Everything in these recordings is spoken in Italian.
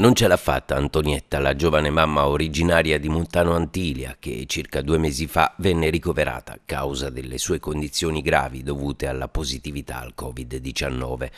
Non ce l'ha fatta Antonietta, la giovane mamma originaria di Montano Antilia, che circa due mesi fa venne ricoverata a causa delle sue condizioni gravi dovute alla positività al Covid-19.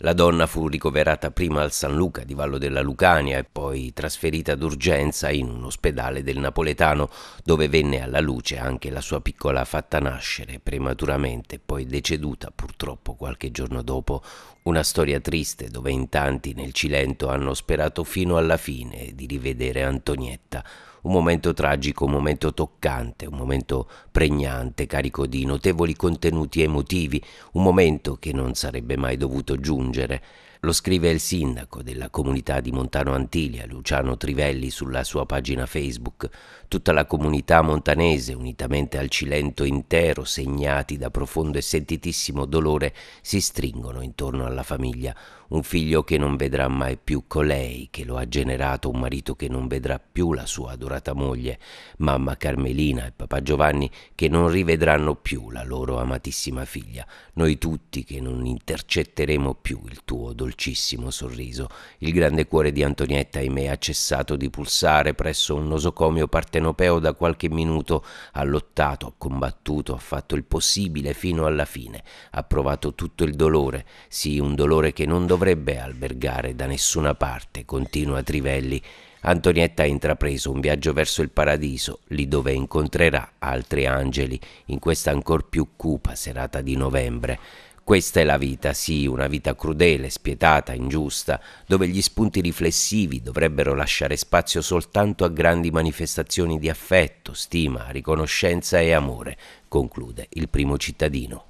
La donna fu ricoverata prima al San Luca di Vallo della Lucania e poi trasferita d'urgenza in un ospedale del Napoletano, dove venne alla luce anche la sua piccola fatta nascere prematuramente, poi deceduta purtroppo qualche giorno dopo. Una storia triste dove in tanti nel Cilento hanno sperato fino alla fine di rivedere Antonietta un momento tragico, un momento toccante, un momento pregnante, carico di notevoli contenuti emotivi, un momento che non sarebbe mai dovuto giungere. Lo scrive il sindaco della comunità di Montano Antilia, Luciano Trivelli, sulla sua pagina Facebook. Tutta la comunità montanese, unitamente al Cilento intero, segnati da profondo e sentitissimo dolore, si stringono intorno alla famiglia. Un figlio che non vedrà mai più colei, che lo ha generato, un marito che non vedrà più la sua adorazione onorata moglie, mamma Carmelina e papà Giovanni, che non rivedranno più la loro amatissima figlia, noi tutti che non intercetteremo più il tuo dolcissimo sorriso. Il grande cuore di Antonietta, ahimè, ha cessato di pulsare presso un nosocomio partenopeo da qualche minuto, ha lottato, ha combattuto, ha fatto il possibile fino alla fine, ha provato tutto il dolore, sì, un dolore che non dovrebbe albergare da nessuna parte, continua Trivelli, Antonietta ha intrapreso un viaggio verso il paradiso, lì dove incontrerà altri angeli, in questa ancor più cupa serata di novembre. Questa è la vita, sì, una vita crudele, spietata, ingiusta, dove gli spunti riflessivi dovrebbero lasciare spazio soltanto a grandi manifestazioni di affetto, stima, riconoscenza e amore, conclude il primo cittadino.